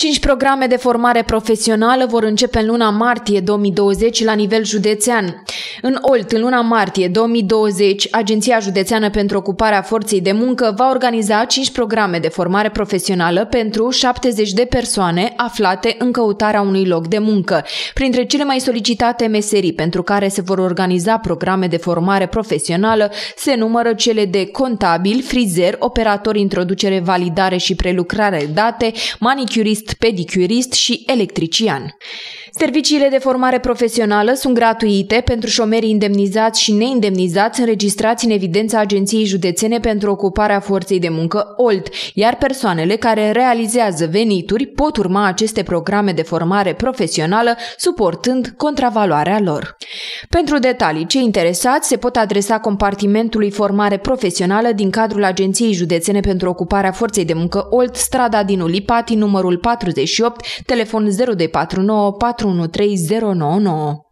Cinci programe de formare profesională vor începe în luna martie 2020 la nivel județean. În Olt, în luna martie 2020, Agenția Județeană pentru Ocuparea Forței de Muncă va organiza cinci programe de formare profesională pentru 70 de persoane aflate în căutarea unui loc de muncă, printre cele mai solicitate meserii pentru care se vor organiza programe de formare profesională se numără cele de contabil, frizer, operator introducere, validare și prelucrare date, manicurist, pedicurist și electrician. Serviciile de formare profesională sunt gratuite pentru șomerii indemnizați și neindemnizați înregistrați în evidența Agenției Județene pentru Ocuparea Forței de Muncă OLT, iar persoanele care realizează venituri pot urma aceste programe de formare profesională suportând contravaloarea lor. Pentru detalii, cei interesați se pot adresa compartimentului formare profesională din cadrul Agenției Județene pentru Ocuparea Forței de Muncă Olt, strada din Ulipati, numărul 48, telefon 0249 413099.